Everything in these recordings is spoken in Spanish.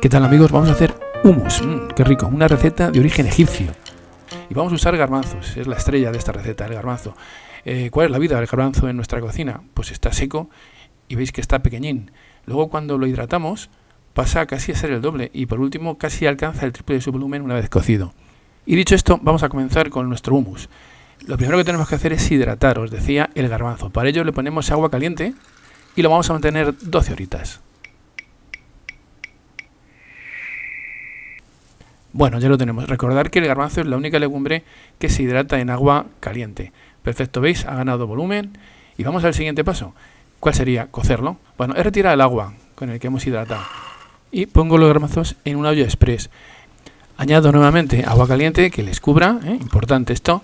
¿Qué tal amigos? Vamos a hacer humus. Mm, qué rico, una receta de origen egipcio. Y vamos a usar garbanzos, es la estrella de esta receta, el garbanzo. Eh, ¿Cuál es la vida del garbanzo en nuestra cocina? Pues está seco y veis que está pequeñín. Luego cuando lo hidratamos pasa casi a ser el doble y por último casi alcanza el triple de su volumen una vez cocido. Y dicho esto, vamos a comenzar con nuestro humus. Lo primero que tenemos que hacer es hidratar, os decía, el garbanzo. Para ello le ponemos agua caliente y lo vamos a mantener 12 horitas. Bueno, ya lo tenemos. Recordar que el garbanzo es la única legumbre que se hidrata en agua caliente. Perfecto, ¿veis? Ha ganado volumen. Y vamos al siguiente paso. ¿Cuál sería? Cocerlo. Bueno, he retirado el agua con el que hemos hidratado. Y pongo los garbanzos en un olla express. Añado nuevamente agua caliente que les cubra. ¿eh? Importante esto.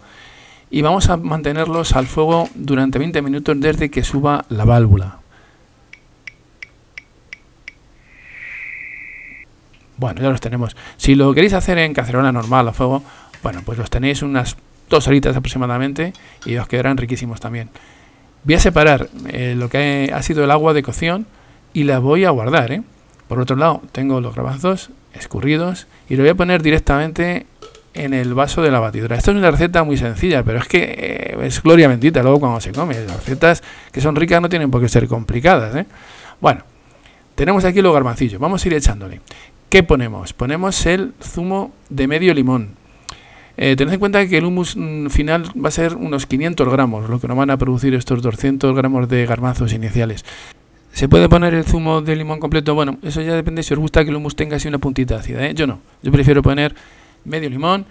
Y vamos a mantenerlos al fuego durante 20 minutos desde que suba la válvula. Bueno, ya los tenemos. Si lo queréis hacer en cacerola normal a fuego, bueno, pues los tenéis unas dos horitas aproximadamente y os quedarán riquísimos también. Voy a separar eh, lo que ha sido el agua de cocción y la voy a guardar. ¿eh? Por otro lado, tengo los garbanzos escurridos y lo voy a poner directamente en el vaso de la batidora. Esto es una receta muy sencilla, pero es que eh, es gloria bendita luego cuando se come. Las recetas que son ricas no tienen por qué ser complicadas. ¿eh? Bueno, tenemos aquí los garbancillos. Vamos a ir echándole. ¿Qué ponemos? Ponemos el zumo de medio limón. Eh, tened en cuenta que el humus mm, final va a ser unos 500 gramos, lo que nos van a producir estos 200 gramos de garbanzos iniciales. ¿Se puede poner el zumo de limón completo? Bueno, eso ya depende si os gusta que el humus tenga así una puntita ácida. ¿eh? Yo no, yo prefiero poner medio limón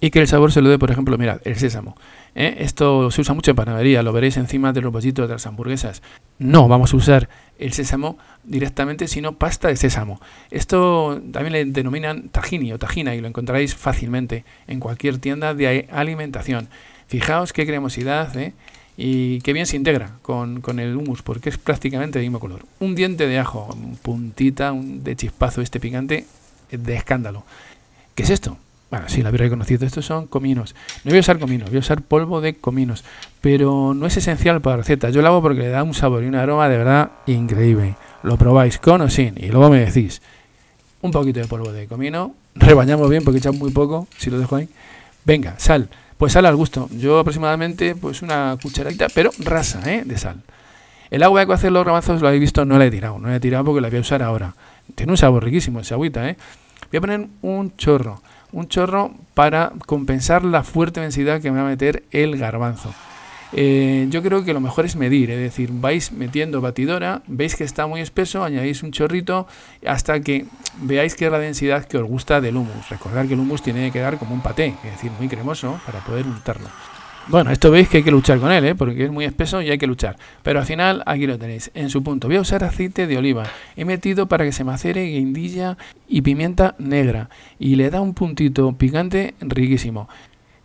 y que el sabor se lo dé, por ejemplo, mirad, el sésamo. ¿eh? Esto se usa mucho en panadería, lo veréis encima de los bollitos de las hamburguesas. No, vamos a usar el sésamo directamente, sino pasta de sésamo. Esto también le denominan tajini o tajina y lo encontraréis fácilmente en cualquier tienda de alimentación. Fijaos qué cremosidad ¿eh? y qué bien se integra con, el humus porque es prácticamente del mismo color. Un diente de ajo, puntita un de chispazo este picante de escándalo. ¿Qué es esto? Bueno, sí, lo habéis reconocido. Estos son cominos. No voy a usar cominos, voy a usar polvo de cominos. Pero no es esencial para la receta Yo lo hago porque le da un sabor y un aroma de verdad increíble lo probáis con o sin, y luego me decís un poquito de polvo de comino, rebañamos bien porque echamos muy poco, si lo dejo ahí. Venga, sal, pues sal al gusto. Yo aproximadamente pues una cucharadita, pero rasa, ¿eh? De sal. El agua que hacer los garbanzos, lo habéis visto, no la he tirado, no la he tirado porque la voy a usar ahora. Tiene un sabor riquísimo esa agüita, ¿eh? Voy a poner un chorro, un chorro para compensar la fuerte densidad que me va a meter el garbanzo. Eh, yo creo que lo mejor es medir, es decir, vais metiendo batidora, veis que está muy espeso, añadís un chorrito hasta que veáis que es la densidad que os gusta del humus. Recordad que el humus tiene que quedar como un paté, es decir, muy cremoso para poder untarlo. Bueno, esto veis que hay que luchar con él, ¿eh? porque es muy espeso y hay que luchar. Pero al final aquí lo tenéis, en su punto. Voy a usar aceite de oliva. He metido para que se macere guindilla y pimienta negra. Y le da un puntito picante riquísimo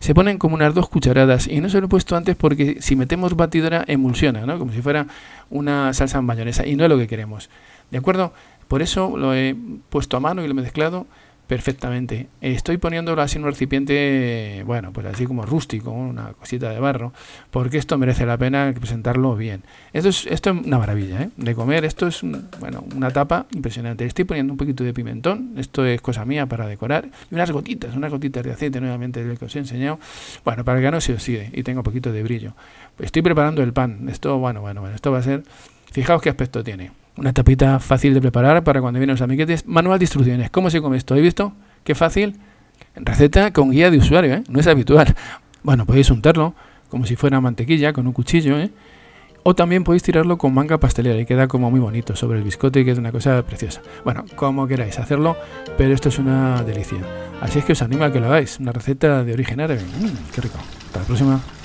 se ponen como unas dos cucharadas y no se lo he puesto antes porque si metemos batidora emulsiona, ¿no? Como si fuera una salsa mayonesa y no es lo que queremos, ¿de acuerdo? Por eso lo he puesto a mano y lo he mezclado perfectamente. Estoy poniéndolo así en un recipiente, bueno, pues así como rústico, una cosita de barro, porque esto merece la pena presentarlo bien. Esto es, esto es una maravilla, ¿eh? De comer, esto es, bueno, una tapa impresionante. Estoy poniendo un poquito de pimentón, esto es cosa mía para decorar, y unas gotitas, unas gotitas de aceite nuevamente del que os he enseñado, bueno, para que no se oxide y tengo un poquito de brillo. Estoy preparando el pan, esto, bueno, bueno, bueno, esto va a ser, fijaos qué aspecto tiene. Una tapita fácil de preparar para cuando vienen los amiguetes. Manual de instrucciones. ¿Cómo se come esto? he visto? Qué fácil. Receta con guía de usuario, ¿eh? No es habitual. Bueno, podéis untarlo como si fuera mantequilla con un cuchillo, ¿eh? O también podéis tirarlo con manga pastelera y queda como muy bonito sobre el y que es una cosa preciosa. Bueno, como queráis hacerlo, pero esto es una delicia. Así es que os animo a que lo hagáis. Una receta de origen árabe. Mm, qué rico. Hasta la próxima.